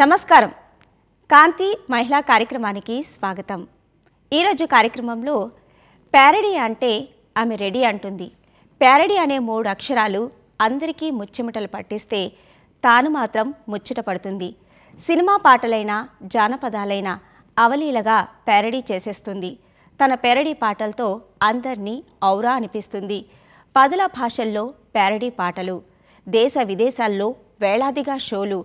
నమస్కారం కాంతి మహిళా కార్యక్రమానికి స్వాగతం ఈరోజు కార్యక్రమంలో ప్యారడీ అంటే ఆమె రెడీ అంటుంది ప్యారడీ అనే మూడు అక్షరాలు అందరికీ ముచ్చెమటలు పట్టిస్తే తాను మాత్రం ముచ్చట పడుతుంది సినిమా పాటలైనా జానపదాలైనా అవలీలగా ప్యారడీ చేసేస్తుంది తన ప్యారడీ పాటలతో అందరినీ ఔరా అనిపిస్తుంది పదుల భాషల్లో ప్యారడీ పాటలు దేశ విదేశాల్లో వేలాదిగా షోలు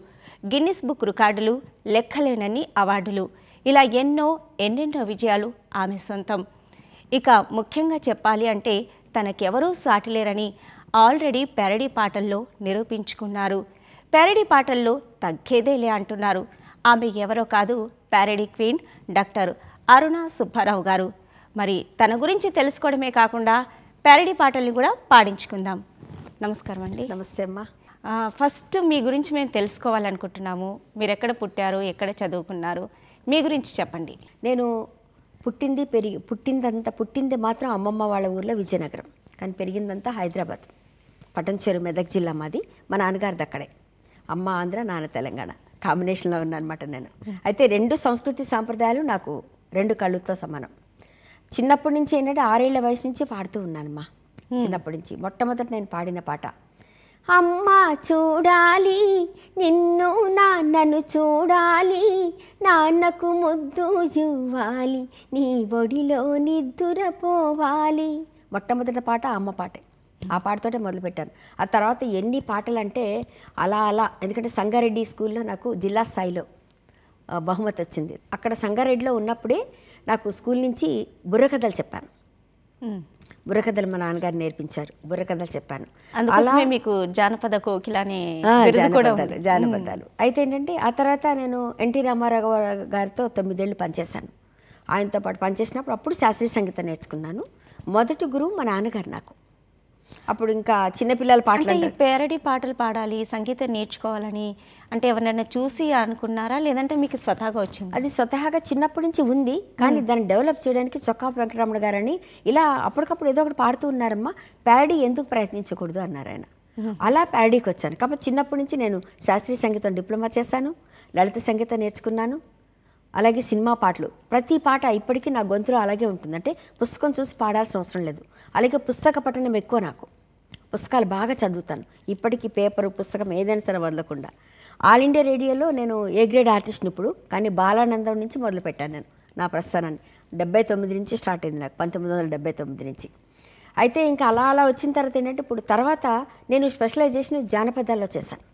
గిన్నిస్ బుక్ రికార్డులు లెక్కలేనన్ని అవార్డులు ఇలా ఎన్నో ఎన్నెన్నో విజయాలు ఆమె సొంతం ఇక ముఖ్యంగా చెప్పాలి అంటే తనకెవరూ సాటిలేరని ఆల్రెడీ పెరడీ పాటల్లో నిరూపించుకున్నారు పెరడీ పాటల్లో తగ్గేదేలే అంటున్నారు ఆమె ఎవరో కాదు parody queen doctor Aruna Subbarao garu మరి తన గురించి తెలుసుకోవడమే కాకుండా ప్యారడీ పాటల్ని కూడా పాడించుకుందాం నమస్కారం అండి నమస్తే అమ్మా ఫస్ట్ మీ గురించి మేము తెలుసుకోవాలనుకుంటున్నాము మీరు ఎక్కడ పుట్టారు ఎక్కడ చదువుకున్నారు మీ గురించి చెప్పండి నేను పుట్టింది పెరిగి పుట్టిందంతా పుట్టింది మాత్రం అమ్మమ్మ వాళ్ళ ఊర్లో విజయనగరం కానీ పెరిగిందంతా హైదరాబాద్ పటంచెరు మెదక్ జిల్లా మాది మా నాన్నగారిది అక్కడే అమ్మ ఆంధ్ర నాన్న తెలంగాణ కాంబినేషన్లో ఉన్నానమాట నేను అయితే రెండు సంస్కృతి సాంప్రదాయాలు నాకు రెండు కళ్ళుతో సమానం చిన్నప్పటి నుంచి ఏంటంటే ఆరేళ్ల వయసు నుంచి పాడుతూ ఉన్నానమ్మా చిన్నప్పటి నుంచి మొట్టమొదటి నేను పాడిన పాట అమ్మ చూడాలి నిన్ను నాన్నను చూడాలి నాన్నకు ముద్దు చూవాలి నీ ఒడిలో నిద్దురపోవాలి మొట్టమొదటి పాట అమ్మ పాటే ఆ పాటతోటే మొదలుపెట్టాను ఆ తర్వాత ఎన్ని పాటలు అంటే అలా అలా ఎందుకంటే సంగారెడ్డి స్కూల్లో నాకు జిల్లా స్థాయిలో బహుమతి వచ్చింది అక్కడ సంగారెడ్డిలో ఉన్నప్పుడే నాకు స్కూల్ నుంచి బుర్రకథలు చెప్పాను బుర్రకథలు మా నాన్నగారు నేర్పించారు బుర్రకథలు చెప్పాను అలా మీకు జానపద కోకిలానే జానపదాలు జానపదాలు అయితే ఏంటంటే ఆ తర్వాత నేను ఎన్టీ రామారావు గారితో తొమ్మిదేళ్ళు పనిచేశాను ఆయనతో పాటు పనిచేసినప్పుడు అప్పుడు శాస్త్రీయ సంగీతం నేర్చుకున్నాను మొదటి గురువు మా నాన్నగారు నాకు అప్పుడు ఇంకా చిన్నపిల్లల పాటలు పేరడీ పాటలు పాడాలి సంగీతం నేర్చుకోవాలని అంటే ఎవరినైనా చూసి అనుకున్నారా లేదంటే మీకు స్వతహాగా వచ్చింది అది స్వతహాగా చిన్నప్పటి నుంచి ఉంది కానీ దాన్ని డెవలప్ చేయడానికి చొక్కా వెంకటరమణ గారని ఇలా అప్పటికప్పుడు ఏదో ఒకటి పాడుతూ ఉన్నారమ్మా ప్యాడీ ఎందుకు ప్రయత్నించకూడదు అన్నారు ఆయన అలా ప్యారడీకి వచ్చాను కాబట్టి చిన్నప్పటి నుంచి నేను శాస్త్రీయ సంగీతం డిప్లొమా చేశాను లలిత సంగీతం నేర్చుకున్నాను అలాగే సినిమా పాటలు ప్రతి పాట ఇప్పటికీ నా గొంతులో అలాగే ఉంటుందంటే పుస్తకం చూసి పాడాల్సిన అవసరం లేదు అలాగే పుస్తక పఠనం ఎక్కువ నాకు పుస్తకాలు బాగా చదువుతాను ఇప్పటికీ పేపర్ పుస్తకం ఏదైనా సరే వదలకుండా ఆల్ ఇండియా రేడియోలో నేను ఏ గ్రేడ్ ఆర్టిస్ట్ని ఇప్పుడు కానీ బాలానందం నుంచి మొదలుపెట్టాను నేను నా ప్రస్థానాన్ని డెబ్బై తొమ్మిది నుంచి స్టార్ట్ అయింది నాకు పంతొమ్మిది వందల డెబ్బై తొమ్మిది నుంచి అయితే ఇంకా అలా అలా వచ్చిన తర్వాత ఏంటంటే ఇప్పుడు తర్వాత నేను స్పెషలైజేషన్ జానపదాల్లో చేశాను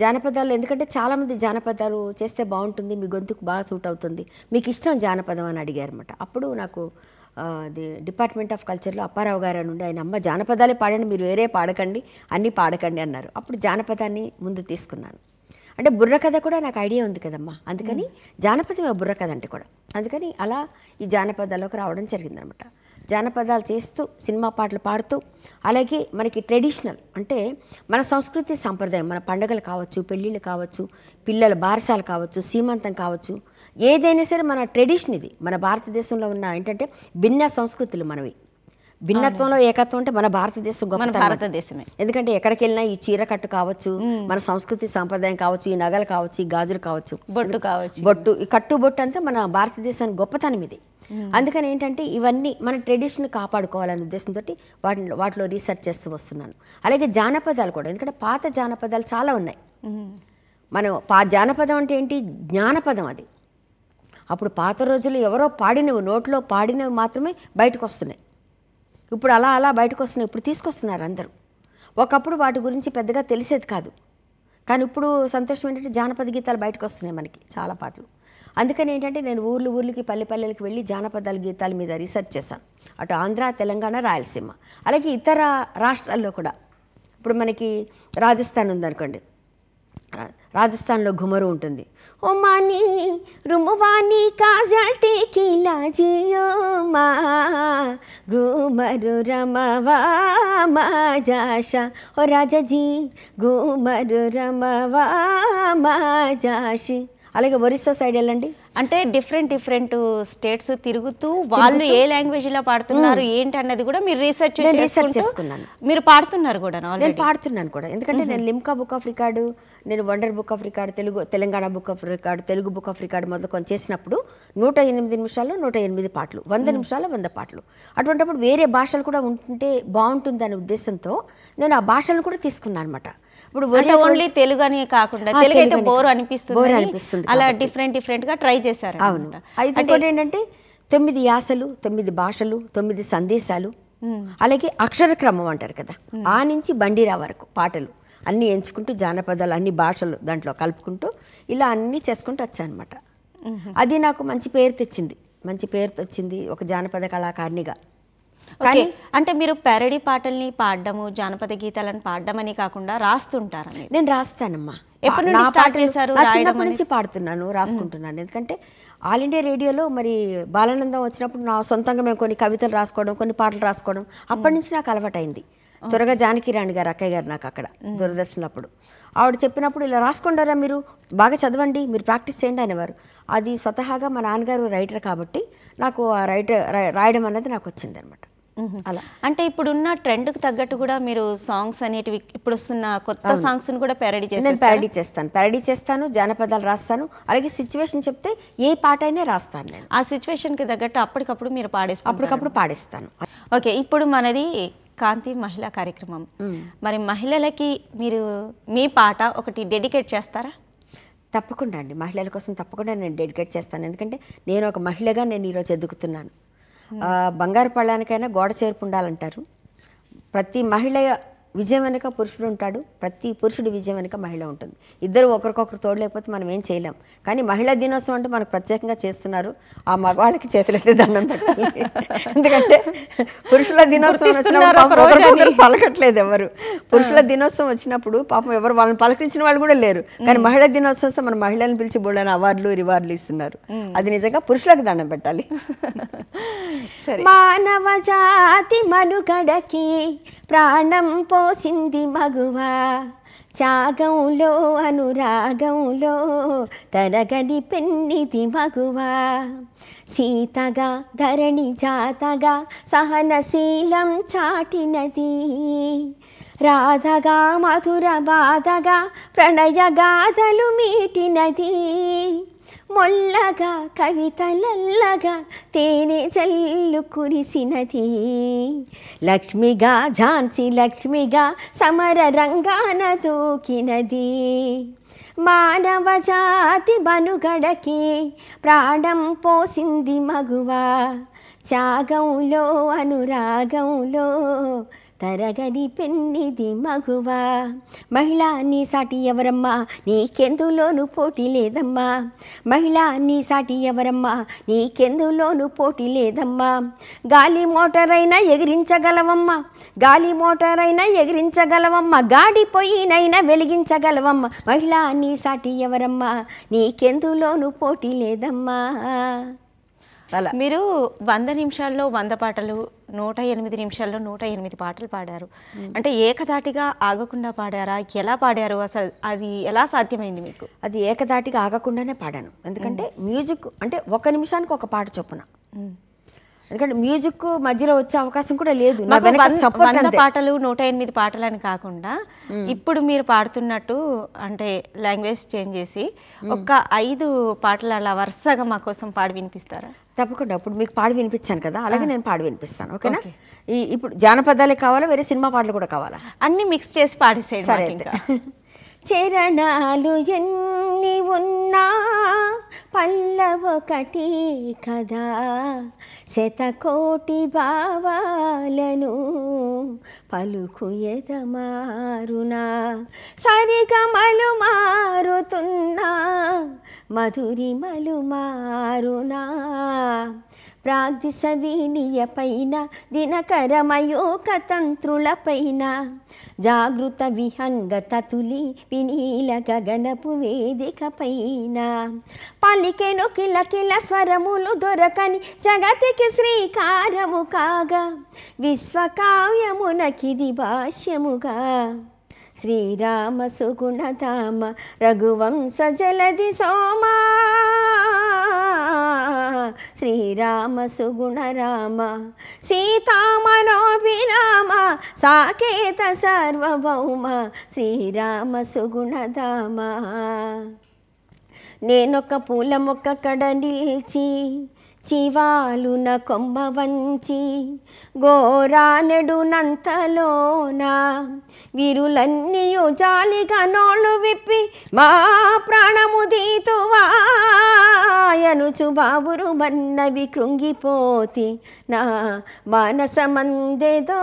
జానపదాలు ఎందుకంటే చాలామంది జానపదాలు చేస్తే బాగుంటుంది మీ గొంతుకు బాగా సూట్ అవుతుంది మీకు ఇష్టం జానపదం అని అడిగారు అనమాట అప్పుడు నాకు అది డిపార్ట్మెంట్ ఆఫ్ కల్చర్లో అప్పారావు గారు ఉండి ఆయన అమ్మ జానపదాలే పాడండి మీరు వేరే పాడకండి అన్నీ పాడకండి అన్నారు అప్పుడు జానపదాన్ని ముందు తీసుకున్నాను అంటే బుర్రకథ కూడా నాకు ఐడియా ఉంది కదమ్మా అందుకని జానపదమే బుర్రకథ అంటే కూడా అందుకని అలా ఈ జానపదాలోకి రావడం జరిగిందనమాట జానపదాలు చేస్తూ సినిమా పాటలు పాడుతూ అలాగే మనకి ట్రెడిషనల్ అంటే మన సంస్కృతి సాంప్రదాయం మన పండుగలు కావచ్చు పెళ్ళిళ్ళు కావచ్చు పిల్లల బారసాలు కావచ్చు సీమంతం కావచ్చు ఏదైనా సరే మన ట్రెడిషన్ ఇది మన భారతదేశంలో ఉన్న ఏంటంటే భిన్న సంస్కృతులు మనవి భిన్నత్వంలో ఏకత్వం అంటే మన భారతదేశం గొప్ప భారతదేశమే ఎందుకంటే ఎక్కడికి వెళ్ళినా ఈ చీర కట్టు కావచ్చు మన సంస్కృతి సాంప్రదాయం కావచ్చు ఈ నగలు కావచ్చు ఈ గాజులు కావచ్చు బొట్టు కావచ్చు బొట్టు ఈ కట్టు బొట్టు అంతా మన భారతదేశానికి గొప్పతనం ఇది Hmm. అందుకని ఏంటంటే ఇవన్నీ మన ట్రెడిషన్ కాపాడుకోవాలనే ఉద్దేశంతో వాటిలో వాటిలో రీసెర్చ్ చేస్తూ వస్తున్నాను అలాగే జానపదాలు కూడా ఎందుకంటే పాత జానపదాలు చాలా ఉన్నాయి hmm. మనం పా జానపదం అంటే ఏంటి జ్ఞానపదం అది అప్పుడు పాత రోజులు ఎవరో పాడినవి నోట్లో పాడినవి మాత్రమే బయటకు వస్తున్నాయి ఇప్పుడు అలా అలా బయటకు వస్తున్నాయి ఇప్పుడు తీసుకొస్తున్నారు అందరూ ఒకప్పుడు వాటి గురించి పెద్దగా తెలిసేది కాదు కానీ ఇప్పుడు సంతోషం ఏంటంటే జానపద గీతాలు బయటకు వస్తున్నాయి మనకి చాలా పాటలు అందుకని ఏంటంటే నేను ఊర్లు ఊర్లకి పల్లె పల్లెలకి వెళ్ళి జానపదాల గీతాల మీద రీసెర్చ్ చేశాను అటు ఆంధ్ర తెలంగాణ రాయలసీమ అలాగే ఇతర రాష్ట్రాల్లో కూడా ఇప్పుడు మనకి రాజస్థాన్ ఉందనుకోండి రాజస్థాన్లో ఘుమరు ఉంటుంది ఓ మాని రుమువాని కాజటే కిలాజియో మా ఘుమరు రమవా ఓ రాజజీ ఘుమరు రమవా మా జాషి అలాగే ఒరిస్సా సైడ్ వెళ్ళండి అంటే డిఫరెంట్ డిఫరెంట్ స్టేట్స్ తిరుగుతూ వాళ్ళు ఏ లాంగ్వేజ్ లో పాడుతున్నారు ఏంటి అన్నది కూడా మీరు రీసెర్చ్ రీసెర్చ్ చేసుకున్నాను మీరు పాడుతున్నారు కూడా నేను పాడుతున్నాను కూడా ఎందుకంటే నేను లిమ్కా బుక్ ఆఫ్ రికార్డు నేను wonder book of record Telugu Telangana book of record Telugu book of record మొదలు కొంచెం చేసినప్పుడు నూట ఎనిమిది నిమిషాలు నూట ఎనిమిది పాటలు వంద నిమిషాలు వంద పాటలు అటువంటిప్పుడు వేరే భాషలు కూడా ఉంటుంటే బాగుంటుందనే ఉద్దేశంతో నేను ఆ భాషలను కూడా తీసుకున్నాను అనమాట ఇప్పుడు ఓన్లీ తెలుగు అని కాకుండా తెలుగు అయితే బోర్ అనిపిస్తుంది అలా డిఫరెంట్ డిఫరెంట్ గా ట్రై చేశారు అవును ఏంటంటే తొమ్మిది యాసలు తొమ్మిది భాషలు తొమ్మిది సందేశాలు అలాగే అక్షర క్రమం అంటారు కదా ఆ నుంచి బండిరా వరకు పాటలు అన్ని ఎంచుకుంటూ జానపదాలు అన్ని భాషలు దాంట్లో కలుపుకుంటూ ఇలా అన్ని చేసుకుంటూ వచ్చానమాట అది నాకు మంచి పేరు తెచ్చింది మంచి పేరు తెచ్చింది ఒక జానపద కళాకారిణిగా కానీ అంటే మీరు పెరడి పాటల్ని పాడడము జానపద గీతాలను పాడడం అని కాకుండా రాస్తుంటారు నేను రాస్తానమ్మా ఎప్పటి నుండి స్టార్ట్ చేశారు చిన్నప్పటి నుంచి పాడుతున్నాను రాసుకుంటున్నాను ఎందుకంటే ఆల్ ఇండియా రేడియోలో మరి బాలానందం వచ్చినప్పుడు నా సొంతంగా మేము కొన్ని కవితలు రాసుకోవడం కొన్ని పాటలు రాసుకోవడం అప్పటి నుంచి నాకు అలవాటైంది త్వరగా జానకిరాణి గారు అక్కయ్య గారు నాకు అక్కడ దూరదర్శన్ అప్పుడు ఆవిడ చెప్పినప్పుడు ఇలా రాసుకుంటారా మీరు బాగా చదవండి మీరు ప్రాక్టీస్ చేయండి అనేవారు అది స్వతహాగా మా నాన్నగారు రైటర్ కాబట్టి నాకు ఆ రైటర్ రాయడం అన్నది నాకు అనమాట అలా అంటే ఇప్పుడున్న ట్రెండ్కి తగ్గట్టు కూడా మీరు సాంగ్స్ అనేటివి ఇప్పుడు వస్తున్న కొత్త సాంగ్స్ కూడా ప్యారడీ చేస్తాను ప్యారడీ చేస్తాను ప్యారడీ చేస్తాను జానపదాలు రాస్తాను అలాగే సిచ్యువేషన్ చెప్తే ఏ పాట అయినా రాస్తాను నేను ఆ కి తగ్గట్టు అప్పటికప్పుడు మీరు పాడేస్తాను అప్పటికప్పుడు పాడేస్తాను ఓకే ఇప్పుడు మనది కాంతి మహిళా కార్యక్రమం మరి మహిళలకి మీరు మీ పాట ఒకటి డెడికేట్ చేస్తారా తప్పకుండా అండి మహిళల కోసం తప్పకుండా నేను డెడికేట్ చేస్తాను ఎందుకంటే నేను ఒక మహిళగా నేను ఈరోజు ఎదుగుతున్నాను బంగారు పళ్ళానికైనా గోడ చేర్పు ఉండాలంటారు ప్రతి మహిళ విజయం వెనక పురుషుడు ఉంటాడు ప్రతి పురుషుడు విజయం వెనక మహిళ ఉంటుంది ఇద్దరు ఒకరికొకరు తోడలేకపోతే మనం ఏం చేయలేం కానీ మహిళా దినోత్సవం అంటే మనకు ప్రత్యేకంగా చేస్తున్నారు ఆ మగవాళ్ళకి చేతులైతే దండం పెట్టాలి ఎందుకంటే పురుషుల దినోత్సవం వచ్చినప్పుడు పలకట్లేదు ఎవరు పురుషుల దినోత్సవం వచ్చినప్పుడు పాపం ఎవరు వాళ్ళని పలకరించిన వాళ్ళు కూడా లేరు కానీ మహిళా దినోత్సవం మన మహిళలను పిలిచి బోళ్ళని అవార్డులు రివార్డులు ఇస్తున్నారు అది నిజంగా పురుషులకు దండం పెట్టాలి మానవ జాతి మనుగడకి ప్రాణం పో మోసింది మగువా త్యాగంలో అనురాగంలో తరగని పెన్నిది మగువా సీతగా ధరణి జాతగా సహనశీలం చాటినది రాధగా మధుర బాధగా ప్రణయగాథలు మీటినది మొల్లగా కవితలల్లగా తేనె జల్లు కురిసినది లక్ష్మిగా ఝాన్సీ లక్ష్మిగా సమర రంగాన దూకినది మానవజాతి బనుగడకి ప్రాణం పోసింది మగువ త్యాగంలో అనురాగంలో తరగని పెన్నిది మగువా మహిళా నీ సాటి ఎవరమ్మా నీకెందులోను పోటీ లేదమ్మా మహిళా నీ సాటి ఎవరమ్మా నీకెందులోను పోటీ లేదమ్మా గాలి మోటారైనా ఎగిరించగలవమ్మా గాలి మోటారైనా ఎగిరించగలవమ్మా గాడి పొయ్యినైనా వెలిగించగలవమ్మా మహిళా నీ సాటి ఎవరమ్మా నీకెందులోను పోటీ లేదమ్మా మీరు వంద నిమిషాల్లో వంద పాటలు నూట ఎనిమిది నిమిషాల్లో నూట ఎనిమిది పాటలు పాడారు అంటే ఏకధాటిగా ఆగకుండా పాడారా ఎలా పాడారు అసలు అది ఎలా సాధ్యమైంది మీకు అది ఏకధాటిగా ఆగకుండానే పాడాను ఎందుకంటే మ్యూజిక్ అంటే ఒక నిమిషానికి ఒక పాట చొప్పున ఎందుకంటే మ్యూజిక్ మధ్యలో వచ్చే అవకాశం కూడా లేదు పాటలు నూట ఎనిమిది పాటలు అని కాకుండా ఇప్పుడు మీరు పాడుతున్నట్టు అంటే లాంగ్వేజ్ చేంజ్ చేసి ఒక ఐదు పాటలు అలా వరుసగా మా కోసం పాడి వినిపిస్తారా తప్పకుండా అప్పుడు మీకు పాడి వినిపించాను కదా అలాగే నేను పాడి వినిపిస్తాను ఓకేనా ఈ ఇప్పుడు జానపదాలే కావాలా వేరే సినిమా పాటలు కూడా కావాలా అన్ని మిక్స్ చేసి పాడిస్తాయి సరే చరణాలు ఎన్ని ఉన్నా పల్లవొకటి కదా శతకోటి భావాలను పలుకు ఎదమారునా సరిగమలు మారుతున్నా మధురిమలు మారునా ప్రాగ్దిశవీనియపైన దినకరమయోకతంత్రులపైన జాగృత విహంగతతులి వినీల గగనపు వేదికపైన పలికెను కిలకిల స్వరములు దొరకని జగతికి శ్రీకారము కాగా విశ్వకావ్యమునకిది భాష్యముగా శ్రీరామ సుగుణధామ రఘువంశ జలది సోమా శ్రీరామ సుగుణ రామ సీతామనోభిరామ సాకేత సార్వభౌమ శ్రీరామ సుగుణధామ నేనొక పూల మొక్క కడ నిలిచి చివాలున కొమ్మ వంచి గోరానెడునంతలోన వీరులన్నీయు జాలిగా నోళ్ళు విప్పి మా ప్రాణము దీతువాయనుచు బావురు మన్నవి కృంగిపోతి నా మానసమందెదో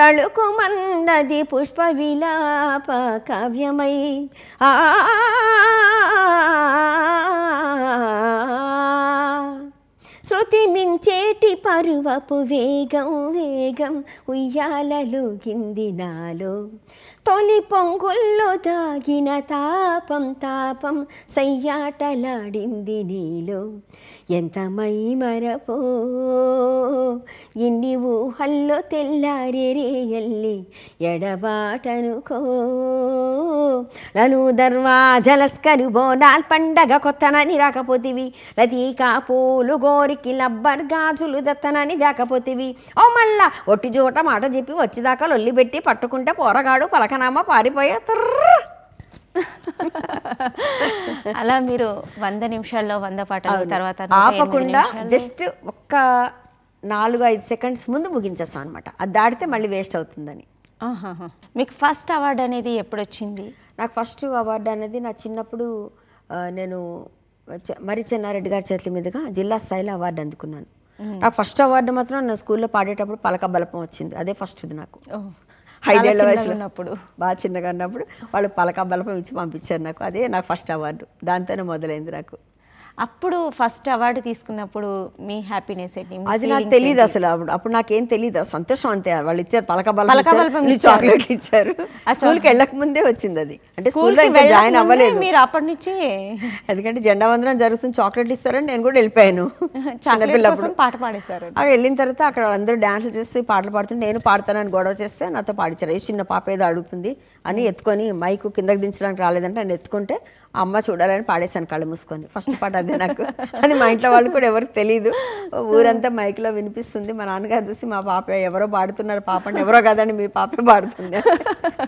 తళుకు మన్నది పుష్ప విలాప కావ్యమై ఆ శృతి మించేటి పరువపు వేగం వేగం ఉయ్యాలలుగింది నాలో తొలి పొంగుల్లో దాగిన తాపం తాపం సయ్యాటలాడింది నీలో ఎంత మై మరపో ఇన్ని ఊహల్లో తెల్లారి ఎల్లి ఎడబాటనుకో నలు దర్వాజలస్కరు బోనాల్ పండగ కొత్తనని రాకపోతివి లతీకా పూలు గోరికి లబ్బర్ గాజులు దత్తనని దాకపోతివి ఓ మళ్ళా ఒట్టి చోట మాట చెప్పి వచ్చేదాకా లొల్లి పెట్టి పట్టుకుంటే పోరగాడు పలక పక్కనమ్మ పారిపోయా అలా మీరు వంద నిమిషాల్లో వంద పాటలు తర్వాత ఆపకుండా జస్ట్ ఒక్క నాలుగు ఐదు సెకండ్స్ ముందు ముగించేస్తాం అనమాట అది దాటితే మళ్ళీ వేస్ట్ అవుతుందని మీకు ఫస్ట్ అవార్డు అనేది ఎప్పుడు వచ్చింది నాకు ఫస్ట్ అవార్డు అనేది నా చిన్నప్పుడు నేను మరి చెన్నారెడ్డి గారి చేతుల మీదుగా జిల్లా స్థాయిలో అవార్డు అందుకున్నాను నాకు ఫస్ట్ అవార్డు మాత్రం నా స్కూల్లో పాడేటప్పుడు పలక బలపం వచ్చింది అదే ఫస్ట్ది నాకు హైదరాబాద్ వయసులో ఉన్నప్పుడు బాగా చిన్నగా ఉన్నప్పుడు వాళ్ళు పలక బలపం ఇచ్చి పంపించారు నాకు అదే నాకు ఫస్ట్ అవార్డు దాంతోనే మొదలైంది నాకు అప్పుడు ఫస్ట్ అవార్డు తీసుకున్నప్పుడు మీ హ్యాపీనెస్ ఏంటి అది నాకు తెలియదు అసలు అప్పుడు నాకేం తెలియదు సంతోషం అంతే వాళ్ళు ఇచ్చారు పలకబలం చాక్లెట్లు ఇచ్చారు స్కూల్కి వెళ్ళక ముందే వచ్చింది అది అంటే స్కూల్ జాయిన్ అవ్వలేదు మీరు అప్పటి నుంచి ఎందుకంటే జెండా వందనం జరుగుతుంది చాక్లెట్లు ఇస్తారని నేను కూడా వెళ్ళిపోయాను చిన్నపిల్లప్పుడు పాట పాడేస్తారు అక్కడ వెళ్ళిన తర్వాత అక్కడ అందరూ డాన్సులు చేసి పాటలు పాడుతుంటే నేను పాడతానని గొడవ చేస్తే నాతో పాడించారు ఏ చిన్న పాప ఏదో అడుగుతుంది అని ఎత్తుకొని మైకు కిందకి దించడానికి రాలేదంటే నేను ఎత్తుకుంటే అమ్మ చూడాలని పాడేశాను కళ్ళు మూసుకొని ఫస్ట్ పాట అదే నాకు అది మా ఇంట్లో వాళ్ళు కూడా ఎవరికి తెలియదు ఊరంతా మైక్లో వినిపిస్తుంది మా నాన్నగారు చూసి మా పాప ఎవరో పాడుతున్నారు పాప అంటే ఎవరో కాదండి మీ పాప పాడుతుంది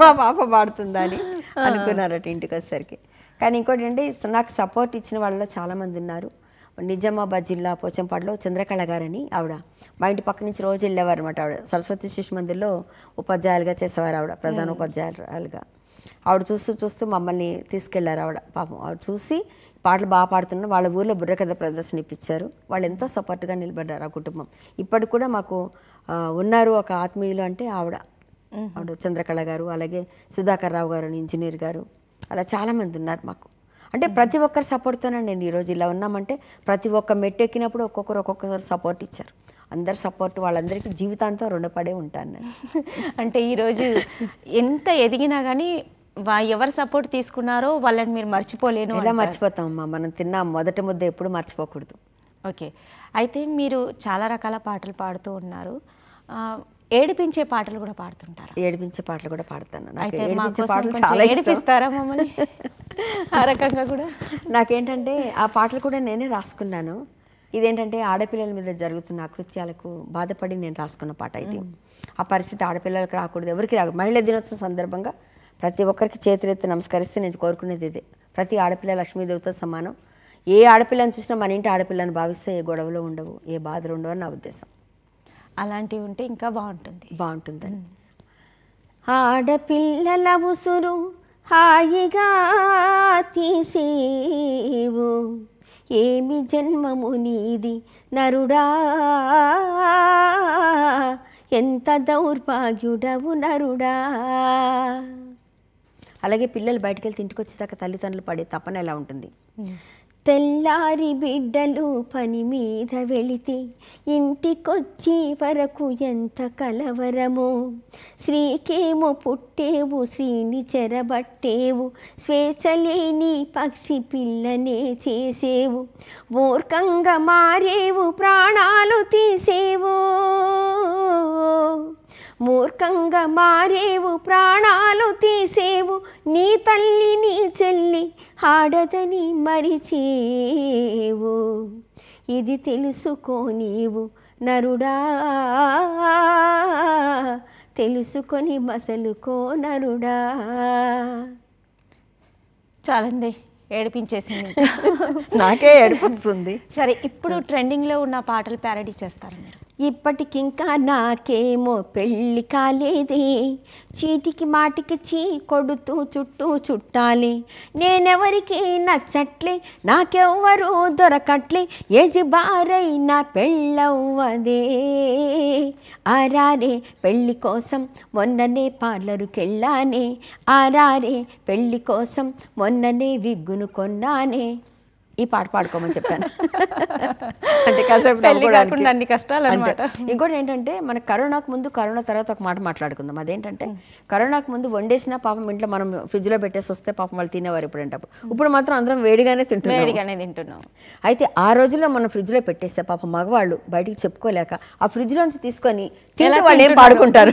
మా పాప పాడుతుందా అని అనుకున్నారట ఇంటికి వచ్చేసరికి కానీ ఇంకోటి అండి నాకు సపోర్ట్ ఇచ్చిన వాళ్ళలో చాలామంది ఉన్నారు నిజామాబాద్ జిల్లా పోచంపాడులో చంద్రకళ గారని ఆవిడ మా ఇంటి పక్క నుంచి రోజు వెళ్ళేవారు అనమాట ఆవిడ సరస్వతి శిష్యు మందిర్లో ఉపాధ్యాయులుగా చేసేవారు ఆవిడ ప్రధాన ఉపాధ్యాయులుగా ఆవిడ చూస్తూ చూస్తూ మమ్మల్ని తీసుకెళ్లారు ఆవిడ పాపం ఆవిడ చూసి పాటలు బాగా పాడుతున్నారు వాళ్ళ ఊర్లో బుర్రకథ ప్రదర్శన ఇప్పించారు వాళ్ళు ఎంతో సపోర్ట్గా నిలబడ్డారు ఆ కుటుంబం ఇప్పటికి కూడా మాకు ఉన్నారు ఒక ఆత్మీయులు అంటే ఆవిడ ఆవిడ చంద్రకళ గారు అలాగే సుధాకర్ రావు గారు ఇంజనీర్ గారు అలా చాలామంది ఉన్నారు మాకు అంటే ప్రతి ఒక్కరు సపోర్ట్తోనే నేను ఈరోజు ఇలా ఉన్నామంటే ప్రతి ఒక్క మెట్టు ఎక్కినప్పుడు ఒక్కొక్కరు ఒక్కొక్కసారి సపోర్ట్ ఇచ్చారు అందరు సపోర్ట్ వాళ్ళందరికీ జీవితాంతం రుణపడే ఉంటాను అంటే ఈరోజు ఎంత ఎదిగినా కానీ ఎవరు సపోర్ట్ తీసుకున్నారో వాళ్ళని మీరు మర్చిపోలేను ఎలా మర్చిపోతాం అమ్మా మనం తిన్న మొదటి ముద్ద ఎప్పుడు మర్చిపోకూడదు ఓకే అయితే మీరు చాలా రకాల పాటలు పాడుతూ ఉన్నారు ఏడిపించే పాటలు కూడా పాడుతుంటారు ఏడిపించే పాటలు కూడా పాడతాను ఏడిపిస్తారా మమ్మల్ని ఆ రకంగా కూడా నాకేంటంటే ఆ పాటలు కూడా నేనే రాసుకున్నాను ఇదేంటంటే ఆడపిల్లల మీద జరుగుతున్న అకృత్యాలకు బాధపడి నేను రాసుకున్న పాట అయితే ఆ పరిస్థితి ఆడపిల్లలకు రాకూడదు ఎవరికి రాకూడదు మహిళా దినోత్సవం సందర్భంగా ప్రతి ఒక్కరికి చేతులెత్తి నమస్కరిస్తే నేను కోరుకునేది ఇదే ప్రతి ఆడపిల్ల లక్ష్మీదేవితో సమానం ఏ ఆడపిల్లని చూసినా మన ఇంటి ఆడపిల్లని భావిస్తే ఏ గొడవలు ఉండవు ఏ బాధలు ఉండవు అని నా ఉద్దేశం అలాంటివి ఉంటే ఇంకా బాగుంటుంది బాగుంటుందని ఆడపిల్లల ఉసురు హాయిగా తీసేవు ఏమి జన్మము నీది నరుడా ఎంత దౌర్భాగ్యుడవు నరుడా అలాగే పిల్లలు బయటకు వెళ్ళి ఇంటికి వచ్చేదాకా తల్లిదండ్రులు పడే తపన ఎలా ఉంటుంది తెల్లారి బిడ్డలు పని మీద వెళితే ఇంటికొచ్చి వరకు ఎంత కలవరమో శ్రీకేమో పుట్టేవు శ్రీని చెరబట్టేవు స్వేచ్ఛలేని పక్షి పిల్లనే చేసేవు ఓర్కంగా మారేవు ప్రాణాలు తీసేవు మూర్ఖంగా మారేవు ప్రాణాలు తీసేవు నీ తల్లి నీ చెల్లి ఆడదని మరిచేవు ఇది తెలుసుకోనివు నరుడా తెలుసుకొని మసలుకో నరుడా చాలండి ఏడిపించేసింది నాకే ఏడిపిస్తుంది సరే ఇప్పుడు ట్రెండింగ్లో ఉన్న పాటలు ప్యారడీ చేస్తారు మీరు ఇప్పటికింకా నాకేమో పెళ్ళి కాలేదే చీటికి మాటికి చీ కొడుతూ చుట్టూ చుట్టాలి నేనెవరికి నచ్చట్లే నాకెవ్వరూ దొరకట్లే ఏజి బారైనా పెళ్ళవ్వదే ఆరారే పెళ్ళి కోసం మొన్ననే పార్లరుకెళ్ళానే ఆరారే పెళ్ళి కోసం మొన్ననే విగ్గును కొన్నానే ఈ పాట పాడుకోమని చెప్పాను అంటే కాసేపు కష్టాలు ఇంకోటి ఏంటంటే మన కరోనాకు ముందు కరోనా తర్వాత ఒక మాట మాట్లాడుకుందాం అదేంటంటే కరోనాకు ముందు వండేసిన పాపం ఇంట్లో మనం ఫ్రిడ్జ్లో పెట్టేసి వస్తే పాపం వాళ్ళు తినేవారు ఇప్పుడు అంటే ఇప్పుడు మాత్రం అందరం వేడిగానే తింటున్నాం వేడిగానే తింటున్నాం అయితే ఆ రోజుల్లో మనం ఫ్రిడ్జ్లో పెట్టేస్తే పాపం మగవాళ్ళు బయటికి చెప్పుకోలేక ఆ ఫ్రిడ్జ్లోంచి తీసుకొని తింటే వాళ్ళు ఏం పాడుకుంటారు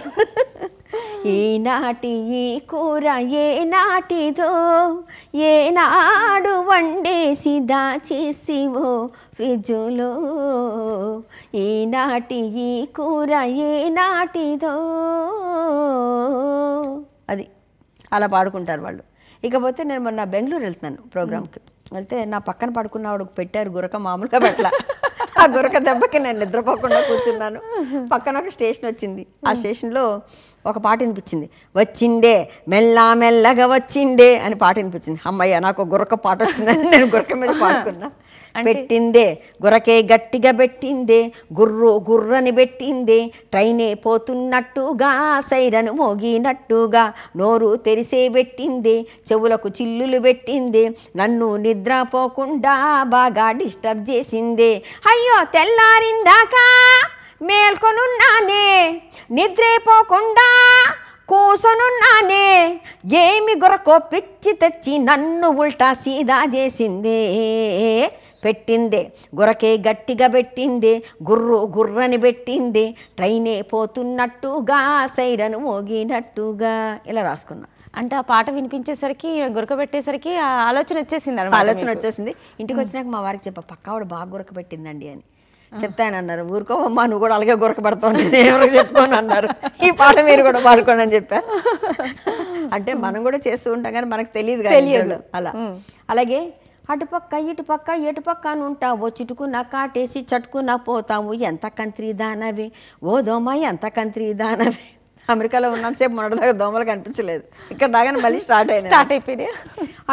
ఏనాటి ఈ కూర ఏనాటిదో ఏనాడు వండేసి దాచేసివో ఫ్రిడ్జులో ఏనాటి ఈ కూర ఏనాటిదో అది అలా పాడుకుంటారు వాళ్ళు ఇకపోతే నేను మొన్న బెంగళూరు వెళ్తున్నాను ప్రోగ్రామ్కి వెళ్తే నా పక్కన పడుకున్న వాడికి పెట్టారు గురక మామూలుగా పెట్టాల ఆ గురక దెబ్బకి నేను నిద్రపోకుండా కూర్చున్నాను పక్కన ఒక స్టేషన్ వచ్చింది ఆ స్టేషన్లో ఒక పాట వినిపించింది వచ్చిండే మెల్లా మెల్లగా వచ్చిండే అని పాట వినిపించింది అమ్మయ్య నాకు గురక పాట వచ్చిందని నేను గురక మీద పాడుకున్నా పెట్టిందే గురకే గట్టిగా పెట్టిందే గుర్రు గుర్రని పెట్టిందే ట్రైనే పోతున్నట్టుగా సైరను మోగినట్టుగా నోరు తెరిసే పెట్టిందే చెవులకు చిల్లులు పెట్టిందే నన్ను నిద్రపోకుండా బాగా డిస్టర్బ్ చేసిందే అయ్యో తెల్లారిందాకా మేల్కొనున్నానే నిద్రేపోకుండా కూసనున్నానే ఏమి గురకో పిచ్చి తెచ్చి నన్ను ఉల్టా సీదా చేసిందే పెట్టిందే గురకే గట్టిగా పెట్టిందే గుర్రు గుర్రని పెట్టిందే ట్రైనే పోతున్నట్టుగా సైరను మోగినట్టుగా ఇలా రాసుకుందాం అంటే ఆ పాట వినిపించేసరికి గురక పెట్టేసరికి ఆలోచన వచ్చేసింది అనమాట ఆలోచన వచ్చేసింది ఇంటికి వచ్చినాక మా వారికి చెప్పా పక్కావాడు బాగా గురక పెట్టిందండి అని చెప్తానన్నారు ఊరుకో అమ్మ నువ్వు కూడా అలాగే గురక నేను ఎవరికి చెప్పుకోను అన్నారు ఈ పాట మీరు కూడా పాడుకోండి అని చెప్పా అంటే మనం కూడా చేస్తూ ఉంటాం కానీ మనకు తెలియదు కదా అలా అలాగే అటుపక్క ఇటుపక్క ఎటుపక్క చిటుకు నా కాటేసి చటుకున పోతావు ఎంత కంత్రి దానవి ఓ దోమ ఎంత కంత్రి దానవి అమెరికాలో ఉన్నంతసేపు మొన్నటిదాకా దోమలు కనిపించలేదు ఇక్కడ రాగానే మళ్ళీ స్టార్ట్ అయింది స్టార్ట్ అయిపోయింది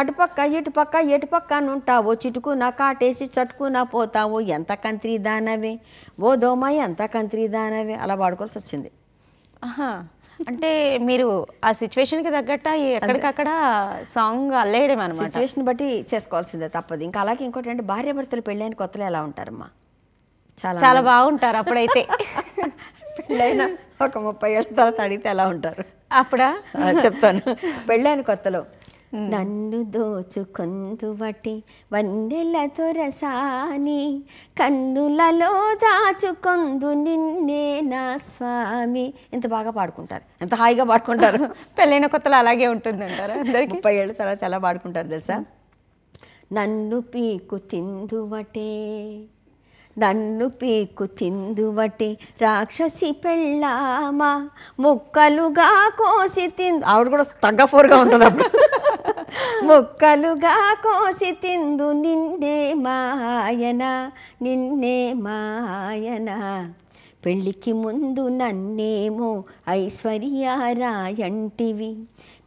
అటుపక్క ఇటుపక్క ఎటుపక్క చిటుకు నా కాటేసి చటుకున పోతావు ఎంత కంత్రి దానవే ఓ దోమ ఎంత కంత్రి దానవే అలా వాడుకోవాల్సి వచ్చింది ఆహా అంటే మీరు ఆ సిచ్యువేషన్ కి తగ్గట్ట ఎక్కడికక్కడ సాంగ్ అల్లేయడం అనమాట సిచ్యువేషన్ బట్టి చేసుకోవాల్సిందే తప్పదు ఇంకా అలాగే ఇంకోటి అంటే భార్య భర్తలు పెళ్ళైన కొత్తలు ఎలా ఉంటారమ్మా చాలా చాలా బాగుంటారు అప్పుడైతే పెళ్ళైన ఒక ముప్పై ఏళ్ళ తర్వాత అడిగితే ఎలా ఉంటారు అప్పుడా చెప్తాను పెళ్ళైన కొత్తలో నన్ను దోచుకొందువటి వన్నెల తొరసాని కన్నులలో దాచుకొందు నిన్నే నా స్వామి ఎంత బాగా పాడుకుంటారు ఎంత హాయిగా పాడుకుంటారు పెళ్ళైన కొత్తలో అలాగే ఉంటుంది అందరికి ముప్పై ఏళ్ళ తర్వాత ఎలా పాడుకుంటారు తెలుసా నన్ను పీకు తిందువటే నన్ను పీకు తిందువటి రాక్షసి పెళ్ళామా ముక్కలుగా కోసి తిందు ఆవిడ కూడా తగ్గ ఫోర్గా ఉంటుంది అప్పుడు ముక్కలుగా కోసి తిందు నిన్నే మాయన నిన్నే మాయన పెళ్ళికి ముందు నన్నేమో ఐశ్వర్యారాయంటివి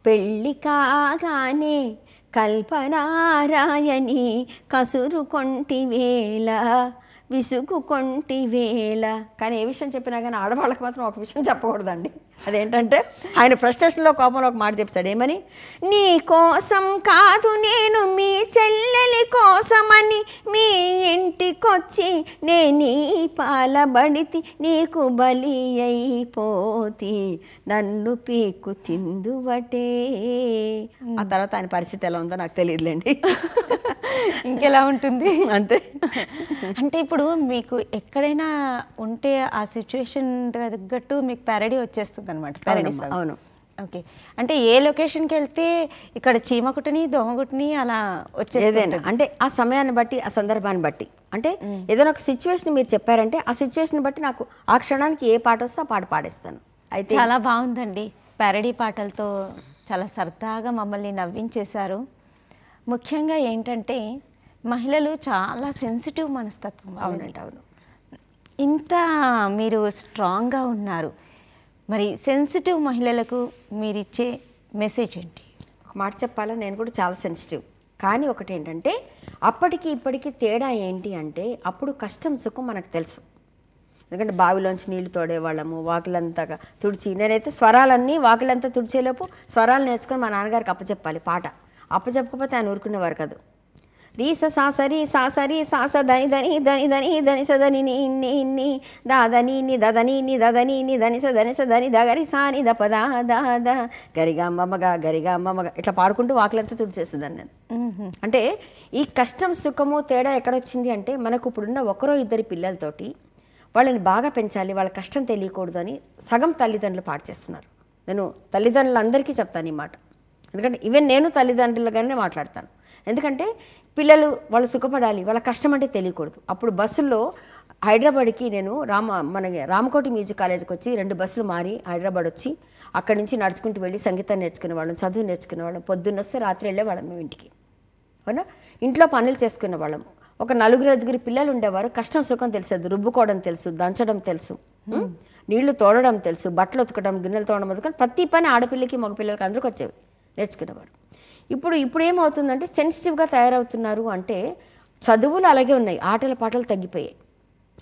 పెళ్ళి కాగానే కల్పనారాయని కసురుకొంటివేళ విసుగు కొంటి వేళ కానీ ఏ విషయం చెప్పినా కానీ ఆడవాళ్ళకి మాత్రం ఒక విషయం చెప్పకూడదండి అదేంటంటే ఆయన ఫ్రస్ట్రేషన్లో కోపంలో ఒక మాట చెప్తాడు ఏమని నీ కోసం కాదు నేను మీ చెల్లెలి కోసమని మీ ఇంటికొచ్చి నేను పాలబడితి నీకు బలి అయిపోతి నన్ను పీకు తిందువటే ఆ తర్వాత ఆయన పరిస్థితి ఎలా ఉందో నాకు తెలియదులేండి ఇంకెలా ఉంటుంది అంతే అంటే ఇప్పుడు మీకు ఎక్కడైనా ఉంటే ఆ సిచ్యువేషన్ తగ్గట్టు మీకు ప్యారడీ వచ్చేస్తుంది వస్తుంది అనమాట అవును ఓకే అంటే ఏ లొకేషన్కి వెళ్తే ఇక్కడ చీమకుటని కుట్టని అలా వచ్చేది అంటే ఆ సమయాన్ని బట్టి ఆ సందర్భాన్ని బట్టి అంటే ఏదైనా ఒక సిచ్యువేషన్ మీరు చెప్పారంటే ఆ సిచ్యువేషన్ బట్టి నాకు ఆ క్షణానికి ఏ పాట వస్తే ఆ పాట పాడేస్తాను అయితే చాలా బాగుందండి ప్యారడీ పాటలతో చాలా సరదాగా మమ్మల్ని నవ్వించేశారు ముఖ్యంగా ఏంటంటే మహిళలు చాలా సెన్సిటివ్ మనస్తత్వం అవునండి అవును ఇంత మీరు స్ట్రాంగ్గా ఉన్నారు మరి సెన్సిటివ్ మహిళలకు మీరిచ్చే మెసేజ్ ఏంటి ఒక మాట చెప్పాలా నేను కూడా చాలా సెన్సిటివ్ కానీ ఒకటి ఏంటంటే అప్పటికి ఇప్పటికి తేడా ఏంటి అంటే అప్పుడు కష్టం సుఖం మనకు తెలుసు ఎందుకంటే బావిలోంచి నీళ్లు తోడేవాళ్ళము వాకిలంతాగా తుడిచి నేనైతే స్వరాలన్నీ వాకిలంతా తుడిచేలోపు స్వరాలు నేర్చుకొని మా నాన్నగారికి అప్పచెప్పాలి పాట అప్పచెప్పకపోతే ఆయన ఊరుకునేవారు కదా రీస సాసరి సాసరి సాస దని దని దని దని ధనిస దని ఇన్ని నిన్ని దాదని ని దదని ని దదని ని ధని ధనిస దని దగరి సాని దప దా దా ద గరిగా మమ్మగా గరిగా మమ్మగా ఇట్లా పాడుకుంటూ వాకులంతా తుడిచేసేదాన్ని నేను అంటే ఈ కష్టం సుఖము తేడా ఎక్కడొచ్చింది అంటే మనకు ఇప్పుడున్న ఒకరో ఇద్దరి పిల్లలతోటి వాళ్ళని బాగా పెంచాలి వాళ్ళ కష్టం తెలియకూడదు అని సగం తల్లిదండ్రులు పాటు చేస్తున్నారు నేను తల్లిదండ్రులందరికీ చెప్తాను ఈ మాట ఎందుకంటే ఈవెన్ నేను తల్లిదండ్రులుగానే మాట్లాడతాను ఎందుకంటే పిల్లలు వాళ్ళు సుఖపడాలి వాళ్ళ కష్టం అంటే తెలియకూడదు అప్పుడు బస్సుల్లో హైదరాబాద్కి నేను రామ మన రామకోటి మ్యూజిక్ కాలేజ్కి వచ్చి రెండు బస్సులు మారి హైదరాబాద్ వచ్చి అక్కడి నుంచి నడుచుకుంటూ వెళ్ళి సంగీతం వాళ్ళం చదువు నేర్చుకునే వాళ్ళం పొద్దున్న వస్తే రాత్రి వెళ్ళేవాళ్ళం మేము ఇంటికి అవునా ఇంట్లో పనులు చేసుకునే వాళ్ళము ఒక నలుగురు ఐదుగురు పిల్లలు ఉండేవారు కష్టం సుఖం తెలుసు రుబ్బుకోవడం తెలుసు దంచడం తెలుసు నీళ్లు తోడడం తెలుసు బట్టలు ఉతకడం గిన్నెలు తోడడం ఉతకడం ప్రతి పని ఆడపిల్లకి మగపిల్లలకి అందరికీ వచ్చేవి నేర్చుకునేవారు ఇప్పుడు ఇప్పుడు ఏమవుతుందంటే సెన్సిటివ్గా తయారవుతున్నారు అంటే చదువులు అలాగే ఉన్నాయి ఆటల పాటలు తగ్గిపోయాయి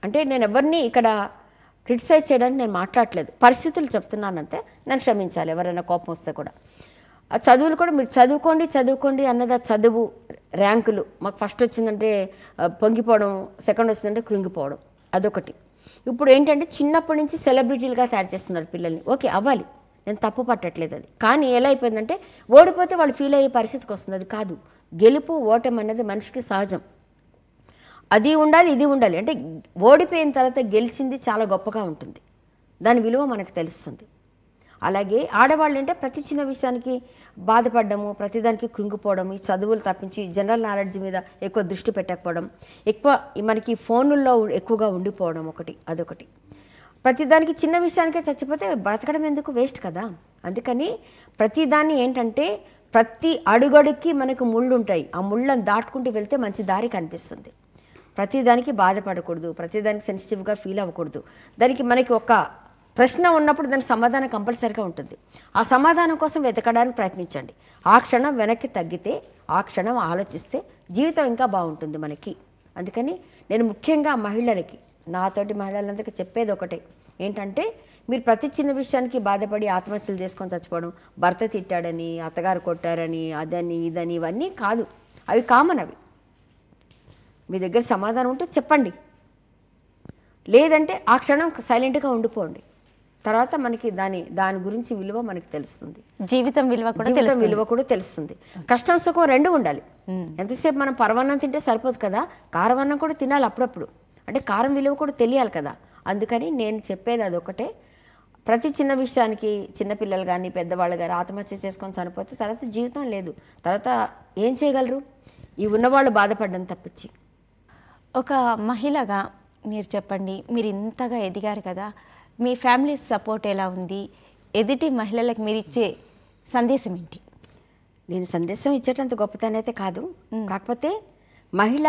అంటే నేను ఎవరిని ఇక్కడ క్రిటిసైజ్ చేయడానికి నేను మాట్లాడలేదు పరిస్థితులు చెప్తున్నానంతే నన్ను క్షమించాలి ఎవరైనా కోపం వస్తే కూడా చదువులు కూడా మీరు చదువుకోండి చదువుకోండి అన్నది చదువు ర్యాంకులు మాకు ఫస్ట్ వచ్చిందంటే పొంగిపోవడం సెకండ్ వచ్చిందంటే కృంగిపోవడం అదొకటి ఇప్పుడు ఏంటంటే చిన్నప్పటి నుంచి సెలబ్రిటీలుగా తయారు చేస్తున్నారు పిల్లల్ని ఓకే అవ్వాలి నేను తప్పు పట్టట్లేదు అది కానీ ఎలా అయిపోయిందంటే ఓడిపోతే వాళ్ళు ఫీల్ అయ్యే పరిస్థితికి వస్తుంది అది కాదు గెలుపు ఓటం అన్నది మనిషికి సహజం అది ఉండాలి ఇది ఉండాలి అంటే ఓడిపోయిన తర్వాత గెలిచింది చాలా గొప్పగా ఉంటుంది దాని విలువ మనకు తెలుస్తుంది అలాగే ఆడవాళ్ళు అంటే ప్రతి చిన్న విషయానికి బాధపడము ప్రతిదానికి కృంగిపోవడం ఈ చదువులు తప్పించి జనరల్ నాలెడ్జ్ మీద ఎక్కువ దృష్టి పెట్టకపోవడం ఎక్కువ మనకి ఫోనుల్లో ఎక్కువగా ఉండిపోవడం ఒకటి అదొకటి ప్రతిదానికి చిన్న విషయానికే చచ్చిపోతే బ్రతకడం ఎందుకు వేస్ట్ కదా అందుకని ప్రతిదాన్ని ఏంటంటే ప్రతి అడుగడుక్కి మనకు ముళ్ళు ఉంటాయి ఆ ముళ్ళను దాటుకుంటూ వెళ్తే మంచి దారి కనిపిస్తుంది ప్రతిదానికి బాధపడకూడదు ప్రతిదానికి సెన్సిటివ్గా ఫీల్ అవ్వకూడదు దానికి మనకి ఒక ప్రశ్న ఉన్నప్పుడు దానికి సమాధానం కంపల్సరిగా ఉంటుంది ఆ సమాధానం కోసం వెతకడానికి ప్రయత్నించండి ఆ క్షణం వెనక్కి తగ్గితే ఆ క్షణం ఆలోచిస్తే జీవితం ఇంకా బాగుంటుంది మనకి అందుకని నేను ముఖ్యంగా మహిళలకి నాతోటి మహిళలందరికీ చెప్పేది ఒకటే ఏంటంటే మీరు ప్రతి చిన్న విషయానికి బాధపడి ఆత్మహత్యలు చేసుకొని చచ్చిపోవడం భర్త తిట్టాడని అత్తగారు కొట్టారని అదని ఇదని ఇవన్నీ కాదు అవి కామన్ అవి మీ దగ్గర సమాధానం ఉంటే చెప్పండి లేదంటే ఆ క్షణం సైలెంట్గా ఉండిపోండి తర్వాత మనకి దాని దాని గురించి విలువ మనకి తెలుస్తుంది జీవితం విలువ కూడా జీవితం విలువ కూడా తెలుస్తుంది కష్టం సుఖం రెండు ఉండాలి ఎంతసేపు మనం పరవన్నం తింటే సరిపోదు కదా కారవన్నం కూడా తినాలి అప్పుడప్పుడు అంటే కారం విలువ కూడా తెలియాలి కదా అందుకని నేను చెప్పేది అదొకటే ప్రతి చిన్న విషయానికి చిన్నపిల్లలు కానీ పెద్దవాళ్ళు కానీ ఆత్మహత్య చేసుకొని చనిపోతే తర్వాత జీవితం లేదు తర్వాత ఏం చేయగలరు ఈ ఉన్నవాళ్ళు బాధపడడం తప్పించి ఒక మహిళగా మీరు చెప్పండి మీరు ఇంతగా ఎదిగారు కదా మీ ఫ్యామిలీ సపోర్ట్ ఎలా ఉంది ఎదుటి మహిళలకు మీరు ఇచ్చే సందేశం ఏంటి నేను సందేశం ఇచ్చేటంత గొప్పతనైతే కాదు కాకపోతే మహిళ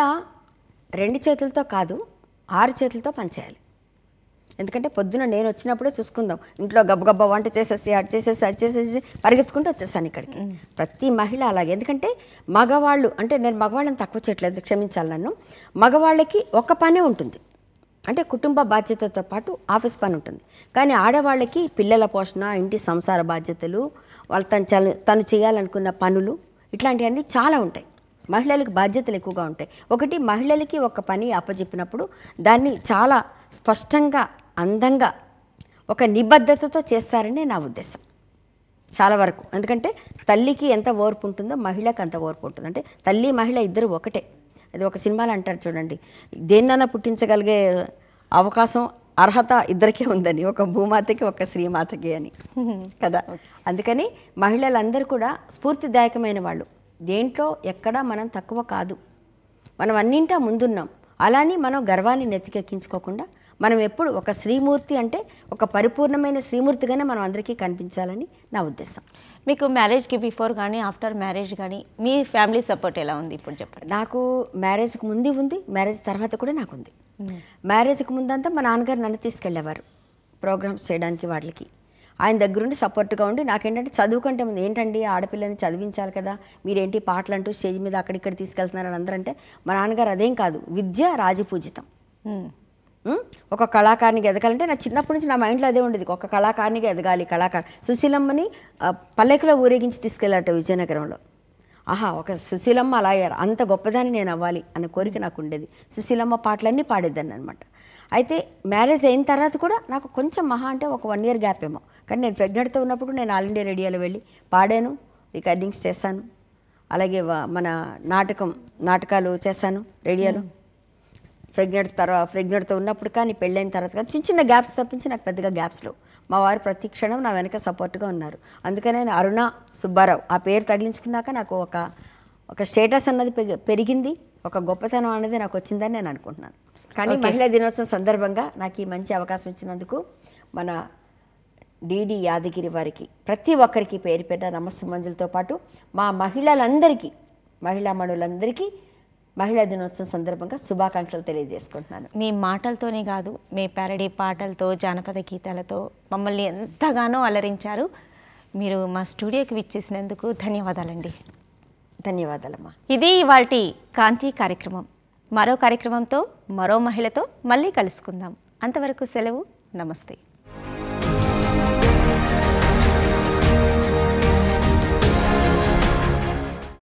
రెండు చేతులతో కాదు ఆరు చేతులతో పనిచేయాలి ఎందుకంటే పొద్దున నేను వచ్చినప్పుడే చూసుకుందాం ఇంట్లో గబ్బగబ్బ వంట చేసేసి అటు చేసేసి అటు చేసేసి పరిగెత్తుకుంటూ వచ్చేసాను ఇక్కడికి ప్రతి మహిళ అలాగే ఎందుకంటే మగవాళ్ళు అంటే నేను మగవాళ్ళని తక్కువ చేయట్లేదు క్షమించాలి నన్ను మగవాళ్ళకి ఒక పనే ఉంటుంది అంటే కుటుంబ బాధ్యతతో పాటు ఆఫీస్ పని ఉంటుంది కానీ ఆడవాళ్ళకి పిల్లల పోషణ ఇంటి సంసార బాధ్యతలు వాళ్ళు తను తను చేయాలనుకున్న పనులు ఇట్లాంటివన్నీ చాలా ఉంటాయి మహిళలకు బాధ్యతలు ఎక్కువగా ఉంటాయి ఒకటి మహిళలకి ఒక పని అప్పచెప్పినప్పుడు దాన్ని చాలా స్పష్టంగా అందంగా ఒక నిబద్ధతతో చేస్తారనే నా ఉద్దేశం చాలా వరకు ఎందుకంటే తల్లికి ఎంత ఓర్పు ఉంటుందో మహిళకు అంత ఓర్పు ఉంటుంది అంటే తల్లి మహిళ ఇద్దరు ఒకటే అది ఒక సినిమాలో అంటారు చూడండి దేన్నైనా పుట్టించగలిగే అవకాశం అర్హత ఇద్దరికే ఉందని ఒక భూమాతకి ఒక శ్రీమాతకి అని కదా అందుకని మహిళలందరూ కూడా స్ఫూర్తిదాయకమైన వాళ్ళు దేంట్లో ఎక్కడా మనం తక్కువ కాదు మనం అన్నింటా ముందున్నాం అలానే మనం గర్వాన్ని నెత్తికెక్కించుకోకుండా మనం ఎప్పుడు ఒక శ్రీమూర్తి అంటే ఒక పరిపూర్ణమైన శ్రీమూర్తిగానే మనం అందరికీ కనిపించాలని నా ఉద్దేశం మీకు మ్యారేజ్కి బిఫోర్ కానీ ఆఫ్టర్ మ్యారేజ్ కానీ మీ ఫ్యామిలీ సపోర్ట్ ఎలా ఉంది ఇప్పుడు చెప్పండి నాకు మ్యారేజ్కి ముందు ఉంది మ్యారేజ్ తర్వాత కూడా నాకు ఉంది మ్యారేజ్కి ముందంతా మా నాన్నగారు నన్ను తీసుకెళ్ళేవారు ప్రోగ్రామ్స్ చేయడానికి వాళ్ళకి ఆయన దగ్గరుండి సపోర్ట్గా ఉండి నాకేంటంటే చదువుకుంటే ముందు ఏంటండి ఆడపిల్లని చదివించాలి కదా మీరేంటి పాటలు అంటూ స్టేజ్ మీద అక్కడిక్కడ తీసుకెళ్తున్నారని అంటే మా నాన్నగారు అదేం కాదు విద్య రాజపూజితం ఒక కళాకారిని ఎదగాలంటే నా చిన్నప్పటి నుంచి నా మైండ్లో అదే ఉండేది ఒక కళాకారిని ఎదగాలి కళాకారు సుశీలమ్మని పల్లెకలో ఊరేగించి తీసుకెళ్ళాట విజయనగరంలో ఆహా ఒక సుశీలమ్మ అలా అంత గొప్పదాన్ని నేను అవ్వాలి అనే కోరిక నాకు ఉండేది సుశీలమ్మ పాటలన్నీ పాడేదాన్ని అనమాట అయితే మ్యారేజ్ అయిన తర్వాత కూడా నాకు కొంచెం మహా అంటే ఒక వన్ ఇయర్ గ్యాప్ ఏమో కానీ నేను ప్రెగ్నెంట్తో ఉన్నప్పుడు నేను ఆల్ ఇండియా రేడియోలో వెళ్ళి పాడాను రికార్డింగ్స్ చేశాను అలాగే మన నాటకం నాటకాలు చేశాను రేడియోలో ప్రెగ్నెంట్ తర్వాత ప్రెగ్నెంట్తో ఉన్నప్పుడు కానీ పెళ్ళైన తర్వాత కానీ చిన్న చిన్న గ్యాప్స్ తప్పించి నాకు పెద్దగా గ్యాప్స్లో మా వారు ప్రతి క్షణం నా వెనక సపోర్ట్గా ఉన్నారు అందుకనే నేను అరుణ సుబ్బారావు ఆ పేరు తగిలించుకున్నాక నాకు ఒక ఒక స్టేటస్ అన్నది పెరిగింది ఒక గొప్పతనం అనేది నాకు వచ్చిందని నేను అనుకుంటున్నాను కానీ మహిళా దినోత్సవం సందర్భంగా నాకు ఈ మంచి అవకాశం ఇచ్చినందుకు మన డిడి యాదగిరి వారికి ప్రతి ఒక్కరికి పేరు నమస్సు నమస్సుమంజులతో పాటు మా మహిళలందరికీ మహిళా మణులందరికీ మహిళా దినోత్సవం సందర్భంగా శుభాకాంక్షలు తెలియజేసుకుంటున్నాను మీ మాటలతోనే కాదు మీ పేరడీ పాటలతో జానపద గీతాలతో మమ్మల్ని ఎంతగానో అలరించారు మీరు మా స్టూడియోకి విచ్చేసినందుకు ధన్యవాదాలండి ధన్యవాదాలమ్మా ఇది వాటి కాంతి కార్యక్రమం మరో కార్యక్రమంతో మరో మహిళతో మళ్ళీ కలుసుకుందాం అంతవరకు సెలవు నమస్తే